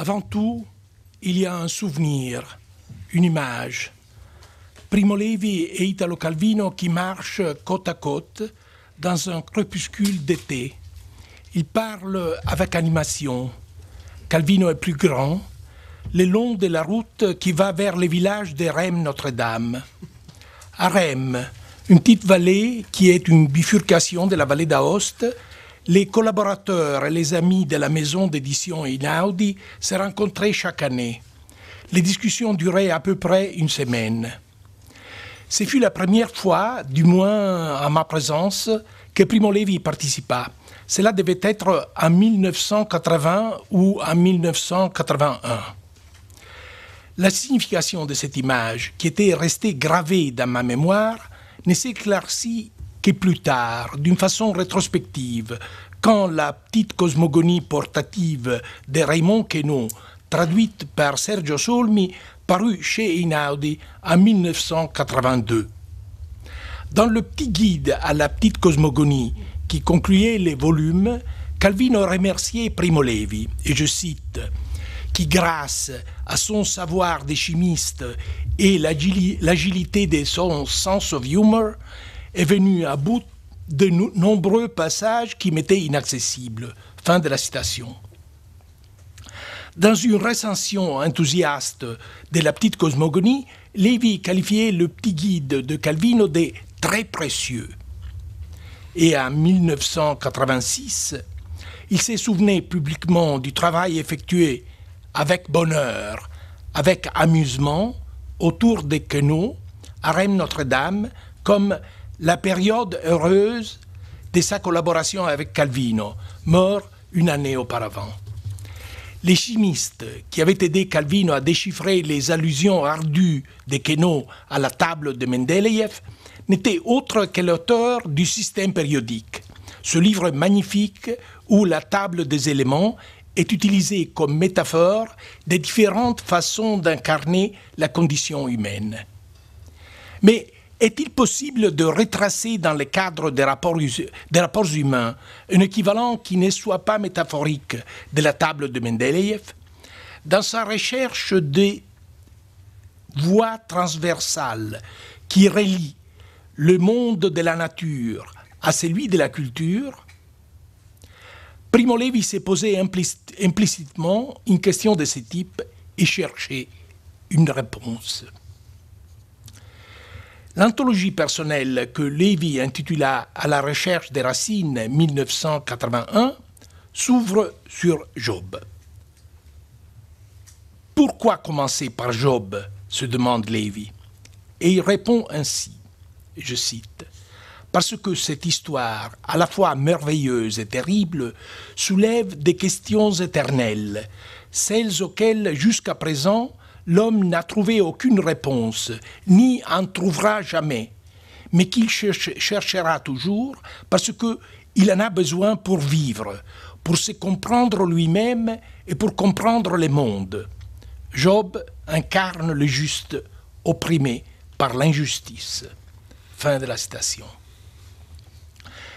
Avant tout, il y a un souvenir, une image. Primo Levi et Italo Calvino qui marchent côte à côte dans un crépuscule d'été. Ils parlent avec animation. Calvino est plus grand, le long de la route qui va vers les villages de Rem Notre-Dame. À Rem, une petite vallée qui est une bifurcation de la vallée d'Aoste, les collaborateurs et les amis de la maison d'édition Inaudi se rencontraient chaque année. Les discussions duraient à peu près une semaine. Ce fut la première fois, du moins à ma présence, que Primo Levi participa. Cela devait être en 1980 ou en 1981. La signification de cette image, qui était restée gravée dans ma mémoire, ne s'éclaircit plus tard, d'une façon rétrospective, quand la petite cosmogonie portative de Raymond Queneau, traduite par Sergio Solmi, parut chez Inaudi en 1982. Dans le petit guide à la petite cosmogonie qui concluait les volumes, Calvino remerciait Primo Levi, et je cite, qui grâce à son savoir des chimistes et l'agilité de son sens of humor est venu à bout de nombreux passages qui m'étaient inaccessibles. Fin de la citation. Dans une recension enthousiaste de la petite cosmogonie, Lévy qualifiait le petit guide de Calvino de très précieux. Et en 1986, il s'est souvenu publiquement du travail effectué avec bonheur, avec amusement, autour des quenaux, à Rennes Notre-Dame, comme la période heureuse de sa collaboration avec Calvino, mort une année auparavant. Les chimistes qui avaient aidé Calvino à déchiffrer les allusions ardues de Queneau à la table de Mendeleïev n'étaient autres que l'auteur du système périodique, ce livre magnifique où la table des éléments est utilisée comme métaphore des différentes façons d'incarner la condition humaine. Mais est-il possible de retracer dans le cadre des rapports, humains un équivalent qui ne soit pas métaphorique de la table de Mendeleïev Dans sa recherche des voies transversales qui relient le monde de la nature à celui de la culture, Primo Levi s'est posé implicitement une question de ce type et cherchait une réponse. L'anthologie personnelle que Lévy intitula À la recherche des racines 1981 s'ouvre sur Job. Pourquoi commencer par Job se demande Lévy. Et il répond ainsi, je cite, Parce que cette histoire, à la fois merveilleuse et terrible, soulève des questions éternelles, celles auxquelles jusqu'à présent l'homme n'a trouvé aucune réponse, ni en trouvera jamais, mais qu'il cherchera toujours parce qu'il en a besoin pour vivre, pour se comprendre lui-même et pour comprendre le monde. Job incarne le juste opprimé par l'injustice. Fin de la citation.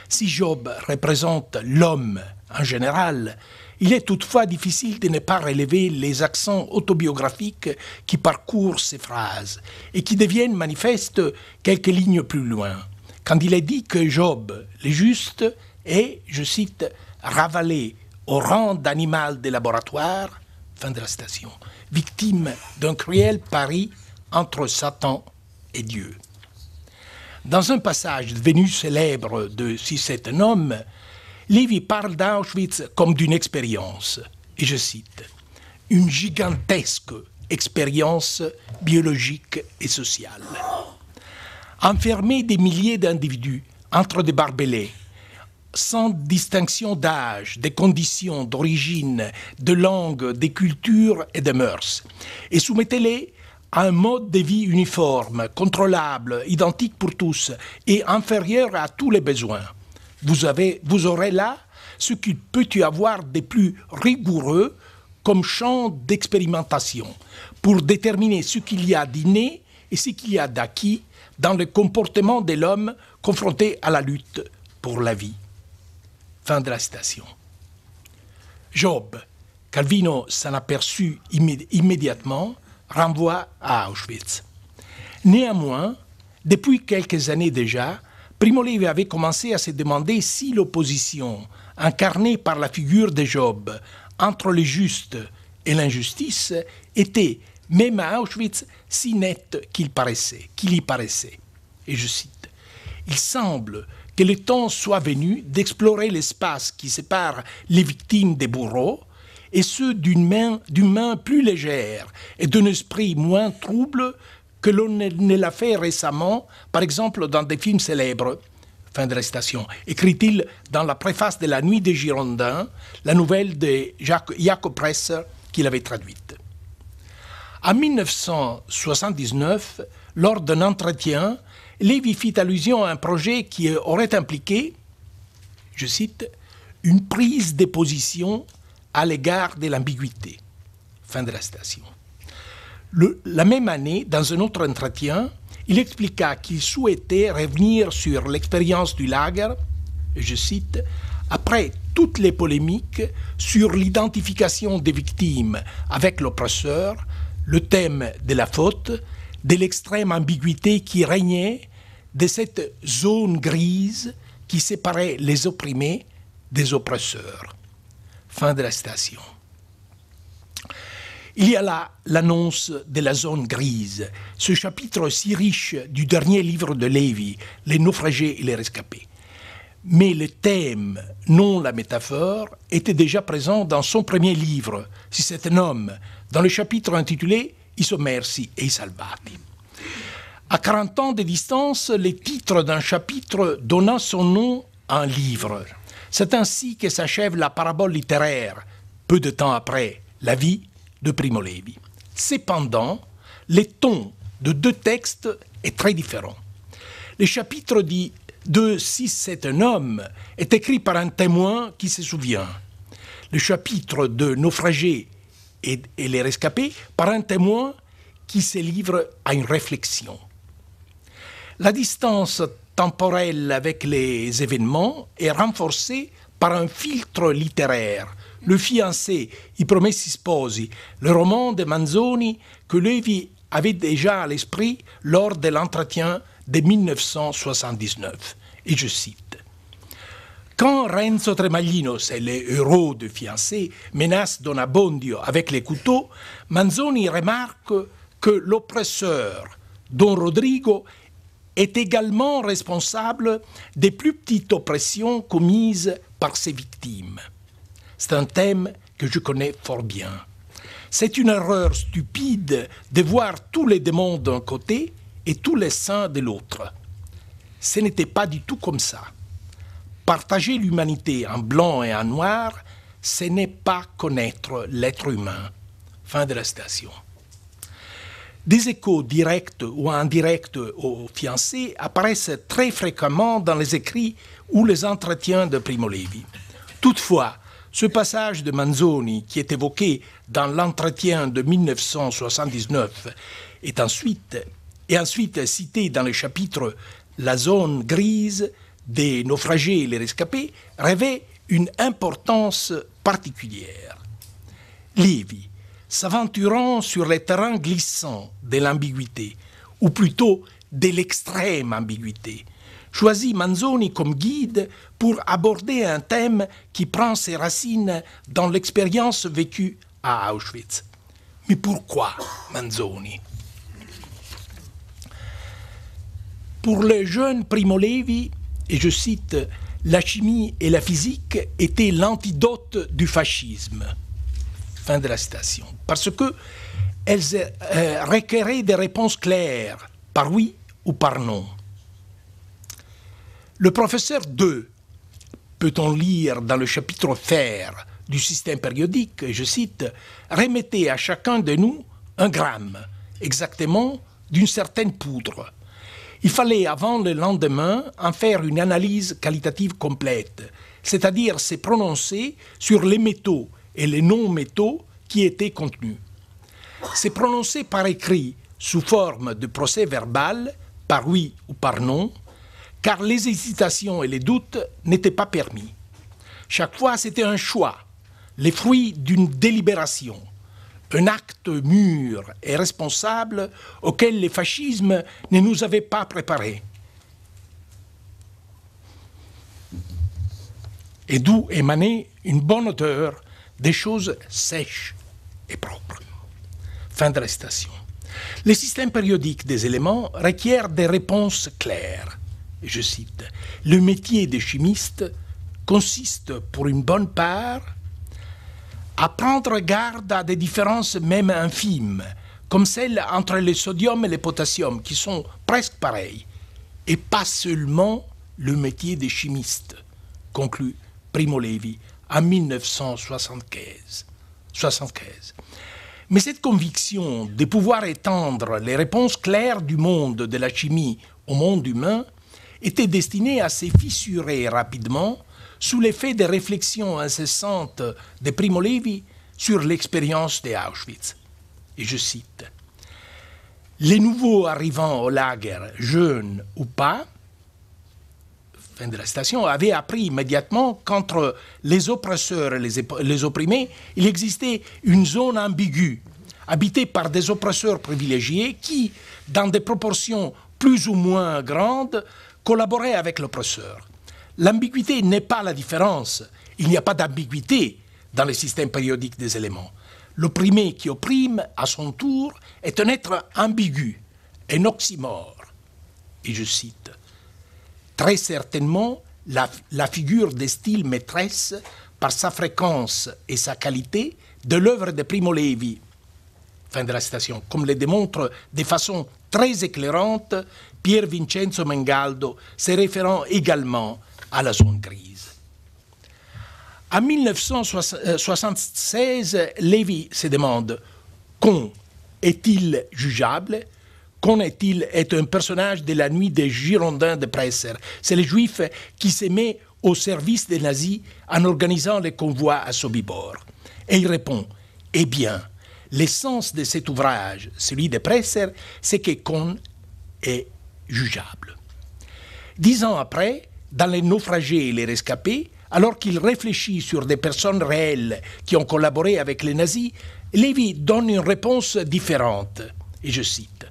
Si Job représente l'homme en général, il est toutefois difficile de ne pas relever les accents autobiographiques qui parcourent ces phrases et qui deviennent manifestes quelques lignes plus loin. Quand il est dit que Job, le juste, est, je cite, ravalé au rang d'animal de laboratoire, fin de la station, victime d'un cruel pari entre Satan et Dieu. Dans un passage devenu célèbre de Si c'est un homme, Lévy parle d'Auschwitz comme d'une expérience, et je cite, une gigantesque expérience biologique et sociale. Enfermer des milliers d'individus entre des barbelés, sans distinction d'âge, des conditions, d'origine, de langue, des cultures et des mœurs, et soumettez-les à un mode de vie uniforme, contrôlable, identique pour tous et inférieur à tous les besoins. Vous, aurez là ce qu'il peut y avoir des plus rigoureux comme champ d'expérimentation pour déterminer ce qu'il y a d'inné et ce qu'il y a d'acquis dans le comportement de l'homme confronté à la lutte pour la vie. Fin de la citation. Job, Calvino s'en aperçut immédiatement, renvoie à Auschwitz. Néanmoins, depuis quelques années déjà, Primo Levi avait commencé à se demander si l'opposition, incarnée par la figure de Job, entre les justes et l'injustice, était, même à Auschwitz, si nette qu'il paraissait, qu'il y paraissait. Et je cite Il semble que le temps soit venu d'explorer l'espace qui sépare les victimes des bourreaux, et ceux d'une main, main, plus légère et d'un esprit moins trouble que l'on ne l'a fait récemment, par exemple dans des films célèbres. Fin de la citation. Écrit-il dans la préface de La Nuit des Girondins, la nouvelle de Jacques, Jacob Presser qu'il avait traduite. En 1979, lors d'un entretien, Lévy fit allusion à un projet qui aurait impliqué, je cite, une prise de position à l'égard de l'ambiguïté. Fin de la citation la même année, dans un autre entretien, il expliqua qu'il souhaitait revenir sur l'expérience du lager, je cite, après toutes les polémiques sur l'identification des victimes avec l'oppresseur, le thème de la faute, de l'extrême ambiguïté qui régnait, de cette zone grise qui séparait les opprimés des oppresseurs. Fin de la citation. Il y a là l'annonce de la zone grise, ce chapitre si riche du dernier livre de Lévy, Les naufragés et les rescapés. Mais le thème, non la métaphore, était déjà présent dans son premier livre, Si c'est un homme, dans le chapitre intitulé I sommersi e i salvati. À 40 ans de distance, le titre d'un chapitre donna son nom à un livre. C'est ainsi que s'achève la parabole littéraire, peu de temps après, La vie de Primo Levi. Cependant, les tons de deux textes est très différent. Le chapitre dit 2, 6, 7, un homme est écrit par un témoin qui se souvient. Le chapitre de naufragés et, et les rescapés par un témoin qui se livre à une réflexion. La distance temporelle avec les événements est renforcée par un filtre littéraire le fiancé, I promessi sposi, le roman de Manzoni que Levi avait déjà à l'esprit lors de l'entretien de 1979. Et je cite. Quand Renzo Tremaglino, et les héros de fiancé menacent Abondio avec les couteaux, Manzoni remarque que l'oppresseur, Don Rodrigo, est également responsable des plus petites oppressions commises par ses victimes. C'est un thème que je connais fort bien. C'est une erreur stupide de voir tous les démons d'un côté et tous les saints de l'autre. Ce n'était pas du tout comme ça. Partager l'humanité en blanc et en noir, ce n'est pas connaître l'être humain. Fin de la citation. Des échos directs ou indirects aux fiancés apparaissent très fréquemment dans les écrits ou les entretiens de Primo Levi. Toutefois, ce passage de Manzoni, qui est évoqué dans l'entretien de 1979, est ensuite, et ensuite cité dans le chapitre La zone grise des naufragés et les rescapés, revêt une importance particulière. Lévi, s'aventurant sur les terrains glissants de l'ambiguïté, ou plutôt de l'extrême ambiguïté, choisi Manzoni comme guide pour aborder un thème qui prend ses racines dans l'expérience vécue à Auschwitz. Mais pourquoi Manzoni Pour le jeune Primo Levi, et je cite, la chimie et la physique étaient l'antidote du fascisme. Fin de la citation. Parce que elles euh, requéraient des réponses claires, par oui ou par non. Le professeur 2, peut-on lire dans le chapitre fer du système périodique, je cite, remettez à chacun de nous un gramme, exactement d'une certaine poudre. Il fallait avant le lendemain en faire une analyse qualitative complète, c'est-à-dire se prononcer sur les métaux et les non-métaux qui étaient contenus. Se prononcer par écrit, sous forme de procès verbal, par oui ou par non, car les hésitations et les doutes n'étaient pas permis. Chaque fois, c'était un choix, les fruits d'une délibération, un acte mûr et responsable auquel les fascismes ne nous avaient pas préparés. Et d'où émanait une bonne odeur des choses sèches et propres. Fin de la citation. Les systèmes périodiques des éléments requiert des réponses claires je cite, Le métier des chimistes consiste pour une bonne part à prendre garde à des différences même infimes, comme celles entre le sodium et le potassium, qui sont presque pareils, et pas seulement le métier des chimistes, conclut Primo Levi en 1975. 75. Mais cette conviction de pouvoir étendre les réponses claires du monde de la chimie au monde humain était destiné à fissurer rapidement sous l'effet des réflexions incessantes de Primo Levi sur l'expérience de Auschwitz. Et je cite Les nouveaux arrivants au lager, jeunes ou pas, fin de la citation, avaient appris immédiatement qu'entre les oppresseurs et les, les opprimés, il existait une zone ambiguë, habitée par des oppresseurs privilégiés qui, dans des proportions plus ou moins grandes, collaborer avec l'oppresseur. L'ambiguïté n'est pas la différence. Il n'y a pas d'ambiguïté dans le système périodique des éléments. L'opprimé qui opprime, à son tour, est un être ambigu, un oxymore. Et je cite Très certainement, la, la figure des styles maîtresse, par sa fréquence et sa qualité, de l'œuvre de Primo Levi, Fin de la citation. Comme le démontre de façon très éclairante Pierre Vincenzo Mengaldo, se référant également à la zone grise. En 1976, Lévy se demande Con est-il jugeable Qu'en est-il est un personnage de la nuit des Girondins de Presser. C'est le juif qui se met au service des nazis en organisant les convois à Sobibor. Et il répond Eh bien, L'essence de cet ouvrage, celui de Presser, c'est que Kohn est jugeable. Dix ans après, dans Les naufragés et les rescapés, alors qu'il réfléchit sur des personnes réelles qui ont collaboré avec les nazis, Lévy donne une réponse différente. Et je cite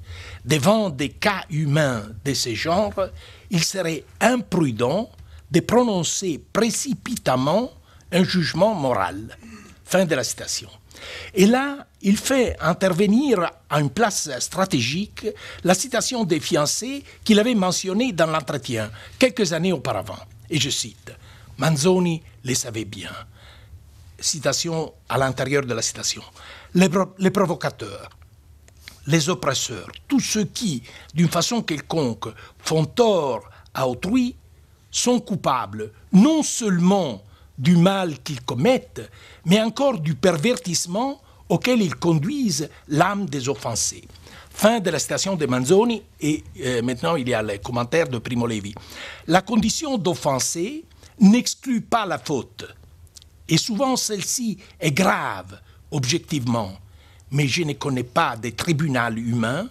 Devant des cas humains de ce genre, il serait imprudent de prononcer précipitamment un jugement moral. Fin de la citation. Et là, il fait intervenir à une place stratégique la citation des fiancés qu'il avait mentionnée dans l'entretien quelques années auparavant. Et je cite, Manzoni les savait bien. Citation à l'intérieur de la citation. Les, les provocateurs, les oppresseurs, tous ceux qui, d'une façon quelconque, font tort à autrui, sont coupables non seulement du mal qu'ils commettent, mais encore du pervertissement auquel ils conduisent l'âme des offensés. Fin de la citation de Manzoni, et euh, maintenant il y a les commentaires de Primo Levi. La condition d'offensé n'exclut pas la faute, et souvent celle-ci est grave, objectivement, mais je ne connais pas des tribunaux humains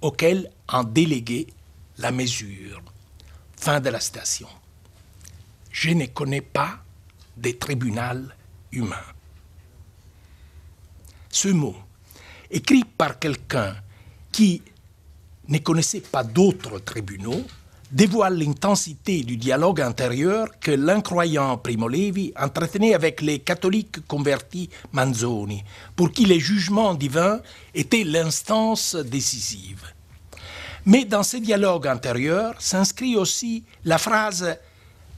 auxquels en déléguer la mesure. Fin de la citation. Je ne connais pas des tribunaux humains. Ce mot, écrit par quelqu'un qui ne connaissait pas d'autres tribunaux, dévoile l'intensité du dialogue intérieur que l'incroyant Primo Levi entretenait avec les catholiques convertis Manzoni, pour qui les jugements divins étaient l'instance décisive. Mais dans ce dialogue intérieur s'inscrit aussi la phrase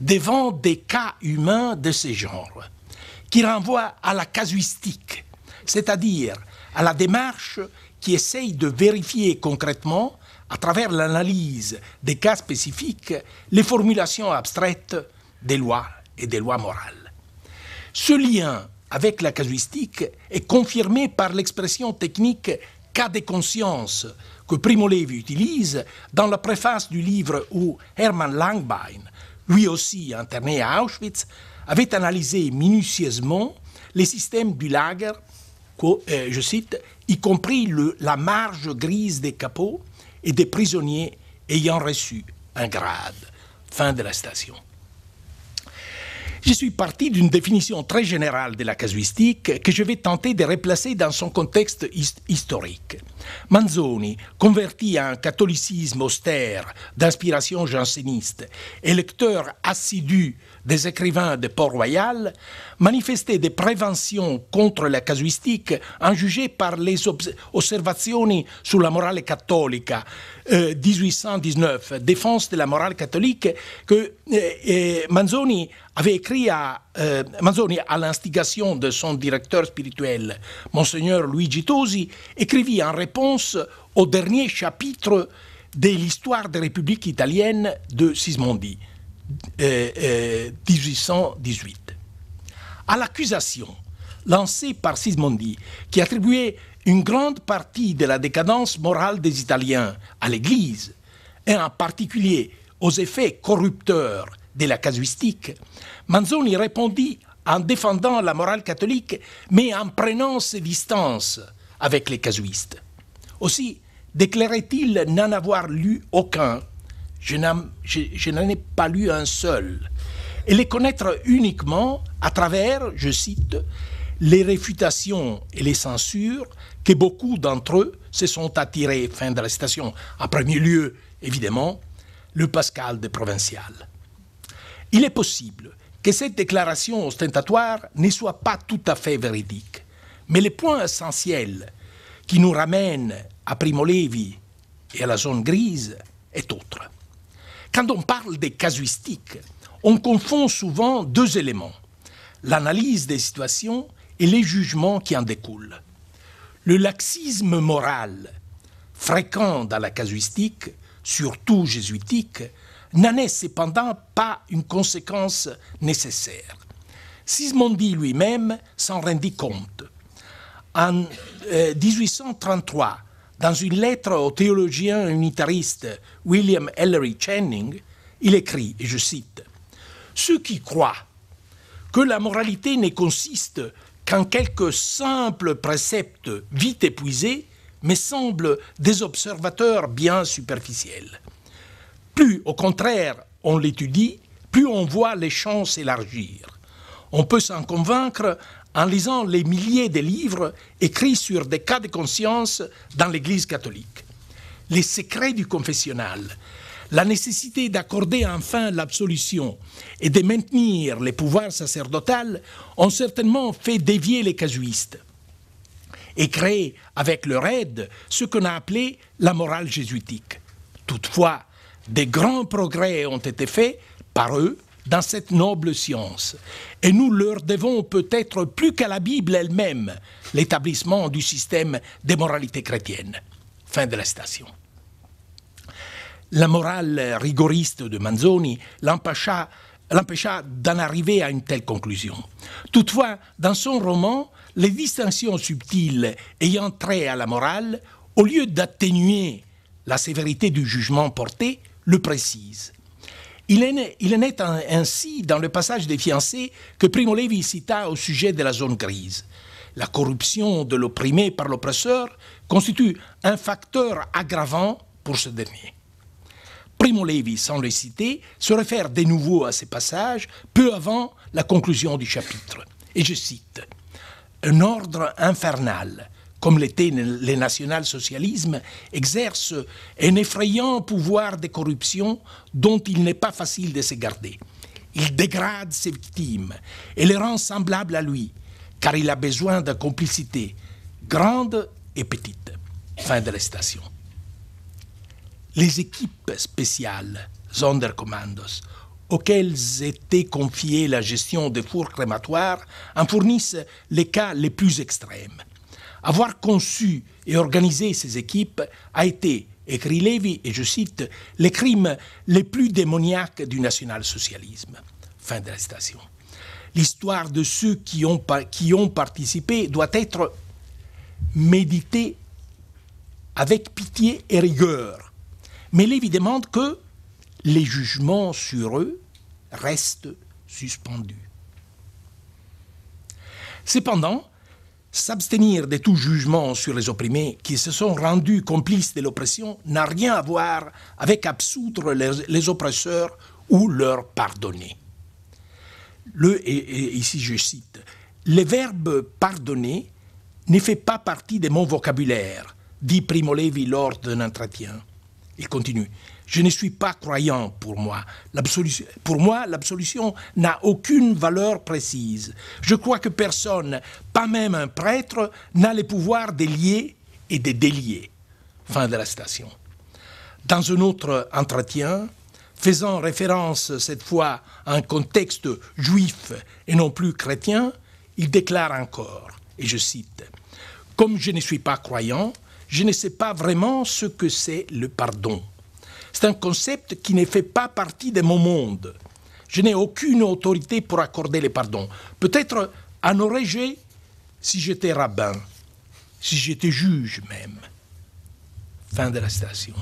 devant des cas humains de ce genre, qui renvoient à la casuistique, c'est-à-dire à la démarche qui essaye de vérifier concrètement, à travers l'analyse des cas spécifiques, les formulations abstraites des lois et des lois morales. Ce lien avec la casuistique est confirmé par l'expression technique cas de conscience que Primo Levi utilise dans la préface du livre où Hermann Langbein lui aussi interné à Auschwitz, avait analysé minutieusement les systèmes du lager, euh, je cite, y compris le, la marge grise des capots et des prisonniers ayant reçu un grade. Fin de la station. Je suis parti d'une définition très générale de la casuistique que je vais tenter de replacer dans son contexte historique. Manzoni, converti à un catholicisme austère d'inspiration janséniste et lecteur assidu des écrivains de Port-Royal manifestaient des préventions contre la casuistique en jugé par les observations sur la morale catholique. Euh, 1819, défense de la morale catholique, que euh, euh, Manzoni avait écrit à, Manzoni, à l'instigation de son directeur spirituel, Monseigneur Luigi Tosi, écrivit en réponse au dernier chapitre de l'histoire des républiques italiennes de Sismondi. 1818. Euh, euh, à l'accusation lancée par Sismondi, qui attribuait une grande partie de la décadence morale des Italiens à l'Église, et en particulier aux effets corrupteurs de la casuistique, Manzoni répondit en défendant la morale catholique, mais en prenant ses distances avec les casuistes. Aussi déclarait-il n'en avoir lu aucun je n'en ai, pas lu un seul. Et les connaître uniquement à travers, je cite, les réfutations et les censures que beaucoup d'entre eux se sont attirés. Fin de la citation. En premier lieu, évidemment, le Pascal des Provincial. Il est possible que cette déclaration ostentatoire ne soit pas tout à fait véridique, mais les points essentiels qui nous ramène à Primo Levi et à la zone grise est autre. Quand on parle des casuistiques, on confond souvent deux éléments, l'analyse des situations et les jugements qui en découlent. Le laxisme moral, fréquent dans la casuistique, surtout jésuitique, n'en est cependant pas une conséquence nécessaire. Sismondi lui-même s'en rendit compte. En 1833, euh, dans une lettre au théologien unitariste William Ellery Channing, il écrit, et je cite, Ceux qui croient que la moralité ne consiste qu'en quelques simples préceptes vite épuisés mais semblent des observateurs bien superficiels. Plus, au contraire, on l'étudie, plus on voit les champs s'élargir. On peut s'en convaincre en lisant les milliers de livres écrits sur des cas de conscience dans l'Église catholique. Les secrets du confessionnal, la nécessité d'accorder enfin l'absolution et de maintenir les pouvoirs sacerdotales ont certainement fait dévier les casuistes et créé avec leur aide ce qu'on a appelé la morale jésuitique. Toutefois, des grands progrès ont été faits par eux dans cette noble science. Et nous leur devons peut-être plus qu'à la Bible elle-même l'établissement du système des moralités chrétiennes. Fin de la citation. La morale rigoriste de Manzoni l'empêcha, d'en arriver à une telle conclusion. Toutefois, dans son roman, les distinctions subtiles ayant trait à la morale, au lieu d'atténuer la sévérité du jugement porté, le précise. Il en, est, ainsi dans le passage des fiancés que Primo Levi cita au sujet de la zone grise. La corruption de l'opprimé par l'oppresseur constitue un facteur aggravant pour ce dernier. Primo Levi, sans le citer, se réfère de nouveau à ces passages peu avant la conclusion du chapitre. Et je cite Un ordre infernal comme l'était le national-socialisme, exerce un effrayant pouvoir de corruption dont il n'est pas facile de se garder. Il dégrade ses victimes et les rend semblables à lui, car il a besoin de complicité, grande et petite. Fin de la citation. Les équipes spéciales, Sonderkommandos, auxquelles était confiée la gestion des fours crématoires, en fournissent les cas les plus extrêmes. Avoir conçu et organisé ces équipes a été, écrit Lévy, et je cite, les crimes les plus démoniaques du national-socialisme. Fin de la citation. L'histoire de ceux qui ont, participé doit être méditée avec pitié et rigueur. Mais Lévy demande que les jugements sur eux restent suspendus. Cependant, S'abstenir de tout jugement sur les opprimés qui se sont rendus complices de l'oppression n'a rien à voir avec absoudre les, oppresseurs ou leur pardonner. Le, et, ici je cite, le verbe pardonner ne fait pas partie de mon vocabulaire, dit Primo Levi lors d'un entretien. Il continue. Je ne suis pas croyant pour moi. Pour moi, l'absolution n'a aucune valeur précise. Je crois que personne, pas même un prêtre, n'a les pouvoirs de lier et de délier. Fin de la citation. Dans un autre entretien, faisant référence cette fois à un contexte juif et non plus chrétien, il déclare encore, et je cite, Comme je ne suis pas croyant, je ne sais pas vraiment ce que c'est le pardon. C'est un concept qui ne fait pas partie de mon monde. Je n'ai aucune autorité pour accorder les pardons. Peut-être en aurais-je si j'étais rabbin, si j'étais juge même. Fin de la citation.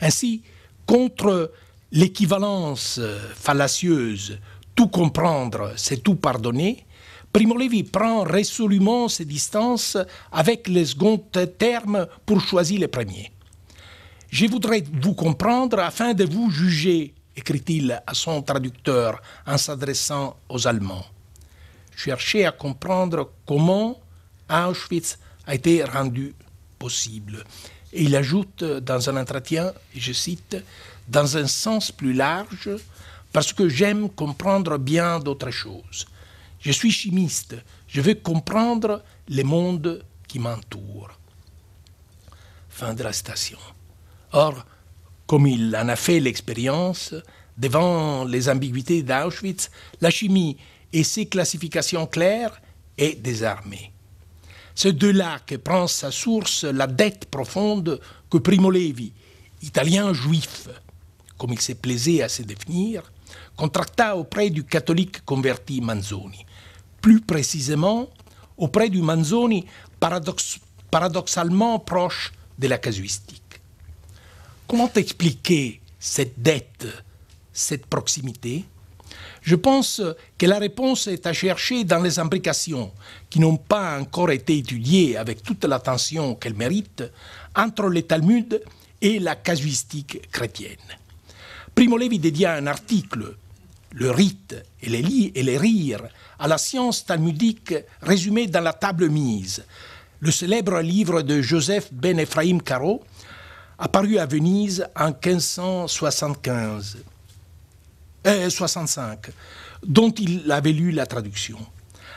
Ainsi, contre l'équivalence euh, fallacieuse, tout comprendre, c'est tout pardonner, Primo Levi prend résolument ses distances avec les secondes termes pour choisir les premiers. Je voudrais vous comprendre afin de vous juger, écrit-il à son traducteur en s'adressant aux Allemands. Cherchez à comprendre comment Auschwitz a été rendu possible. Et il ajoute dans un entretien, je cite, dans un sens plus large, parce que j'aime comprendre bien d'autres choses. Je suis chimiste, je veux comprendre les mondes qui m'entourent. Fin de la citation. Or, comme il en a fait l'expérience, devant les ambiguïtés d'Auschwitz, la chimie et ses classifications claires est désarmée. C'est de là que prend sa source la dette profonde que Primo Levi, italien juif, comme il s'est plaisé à se définir, contracta auprès du catholique converti Manzoni, plus précisément auprès du Manzoni paradoxalement proche de la casuistique. Comment expliquer cette dette, cette proximité Je pense que la réponse est à chercher dans les imbrications qui n'ont pas encore été étudiées avec toute l'attention qu'elles méritent entre les Talmuds et la casuistique chrétienne. Primo Levi dédia un article, Le rite et les, lits et les rires, à la science talmudique résumée dans la table mise, le célèbre livre de Joseph Ben Ephraim Caro, apparu à Venise en 1575, euh, dont il avait lu la traduction.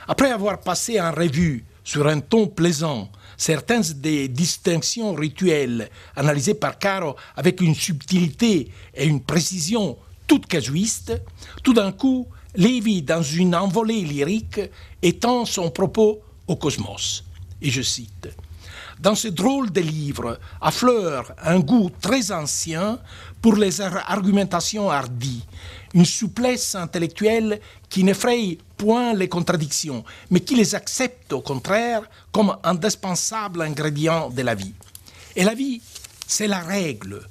Après avoir passé en revue sur un ton plaisant certaines des distinctions rituelles analysées par Caro avec une subtilité et une précision toute casuiste, tout d'un coup, Lévi, dans une envolée lyrique, étend son propos au cosmos. Et je cite dans ce drôle de livre affleure un goût très ancien pour les argumentations hardies, une souplesse intellectuelle qui n'effraie point les contradictions, mais qui les accepte au contraire comme indispensables ingrédients de la vie. Et la vie, c'est la règle.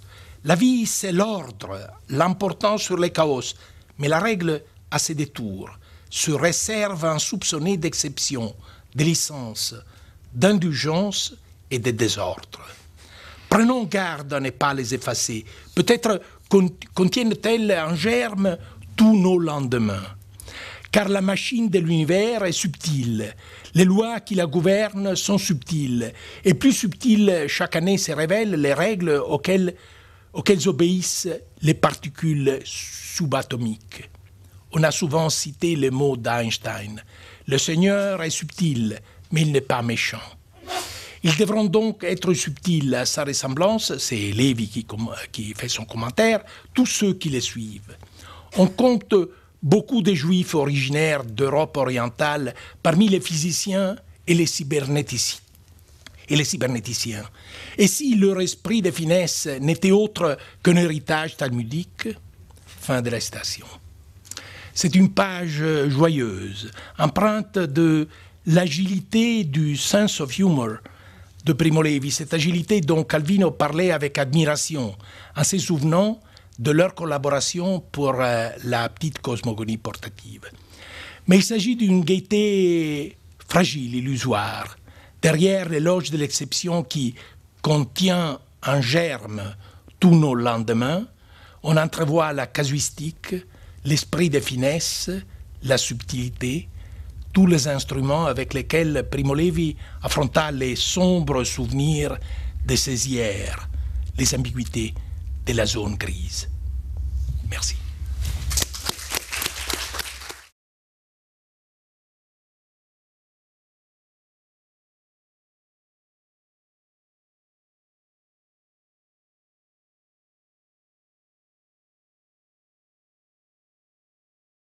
La vie, c'est l'ordre, l'important sur le chaos. Mais la règle a ses détours, se réserve un soupçonné d'exception, de licence d'indulgence et de désordre. Prenons garde à ne pas les effacer. Peut-être contiennent-elles en germe tous nos lendemains. Car la machine de l'univers est subtile. Les lois qui la gouvernent sont subtiles. Et plus subtiles chaque année se révèlent les règles auxquelles, auxquelles obéissent les particules subatomiques. On a souvent cité les mots d'Einstein. Le Seigneur est subtil, mais il n'est pas méchant. Ils devront donc être subtils à sa ressemblance, c'est Lévi qui, fait son commentaire, tous ceux qui les suivent. On compte beaucoup de juifs originaires d'Europe orientale parmi les physiciens et les cybernéticiens. Et les cybernéticiens. Et si leur esprit de finesse n'était autre qu'un héritage talmudique Fin de la citation. C'est une page joyeuse, empreinte de l'agilité du sense of humor de Primo Levi, cette agilité dont Calvino parlait avec admiration, en se souvenant de leur collaboration pour euh, la petite cosmogonie portative. Mais il s'agit d'une gaieté fragile, illusoire, derrière l'éloge de l'exception qui contient en germe tous nos lendemains, on entrevoit la casuistique, l'esprit de finesse, la subtilité, tous les instruments avec lesquels Primo Levi affronta les sombres souvenirs de ses hier, les ambiguïtés de la zone grise. Merci.